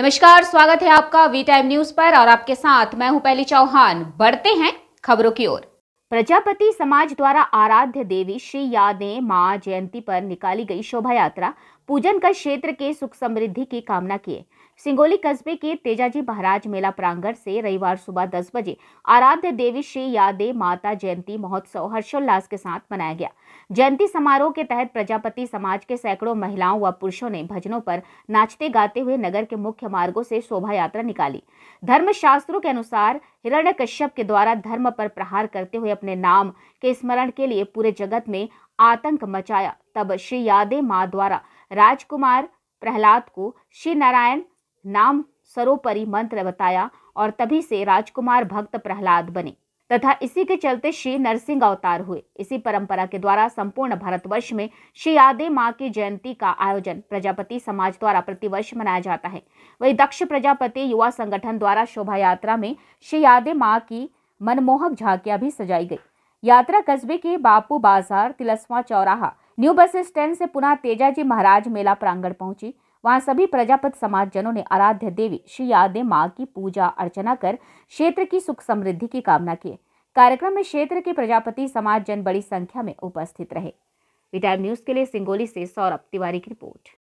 नमस्कार स्वागत है आपका वी टाइम न्यूज पर और आपके साथ मैं हूं पहली चौहान बढ़ते हैं खबरों की ओर प्रजापति समाज द्वारा आराध्य देवी श्री यादे मां जयंती पर निकाली गई शोभा यात्रा पूजन कर क्षेत्र के सुख समृद्धि की कामना किए सिंगोली कस्बे के तेजाजी महाराज मेला प्रांगण से रविवार सुबह दस बजे आराध्य देवी श्री यादे माता जयंती महोत्सव हर्षोल्लास के साथ मनाया गया जयंती समारोह के तहत प्रजापति समाज के सैकड़ों महिलाओं व पुरुषों ने भजनों पर नाचते गाते हुए नगर के मुख्य मार्गों से शोभा यात्रा निकाली धर्म शास्त्रों के अनुसार हिरण्य कश्यप के द्वारा धर्म पर प्रहार करते हुए अपने नाम के स्मरण के लिए पूरे जगत में आतंक मचाया तब श्री यादे माँ द्वारा राजकुमार प्रहलाद को श्री नारायण नाम सरोपरि मंत्र बताया और तभी से राजकुमार भक्त प्रहलाद बने तथा इसी के चलते श्री नरसिंह अवतार हुए इसी परंपरा के द्वारा संपूर्ण भारतवर्ष में श्री आदे माँ की जयंती का आयोजन प्रजापति समाज द्वारा प्रतिवर्ष मनाया जाता है वही दक्ष प्रजापति युवा संगठन द्वारा शोभा यात्रा में श्री आदे माँ की मनमोहक झांकियां भी सजाई गई यात्रा कस्बे के बापू बाजार तिलस्मा चौराहा न्यू बस स्टैंड से पुनः तेजाजी महाराज मेला प्रांगण पहुंची वहां सभी प्रजापत समाज जनों ने आराध्य देवी श्री यादे माँ की पूजा अर्चना कर क्षेत्र की सुख समृद्धि की कामना की कार्यक्रम में क्षेत्र के प्रजापति समाज जन बड़ी संख्या में उपस्थित रहे विटाइम न्यूज के लिए सिंगोली से सौरभ तिवारी की रिपोर्ट